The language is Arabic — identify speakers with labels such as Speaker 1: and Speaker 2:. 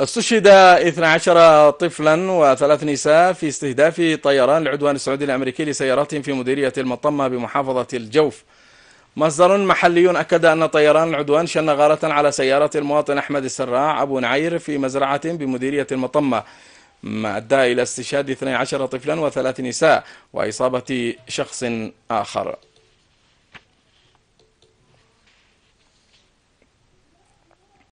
Speaker 1: استشهد 12 طفلا وثلاث نساء في استهداف طيران العدوان السعودي الأمريكي لسياراتهم في مديرية المطمة بمحافظة الجوف مصدر محلي أكد أن طيران العدوان شن غارة على سيارة المواطن أحمد السراع أبو نعير في مزرعة بمديرية المطمة ما أدى إلى استشهاد 12 طفلا وثلاث نساء وإصابة شخص آخر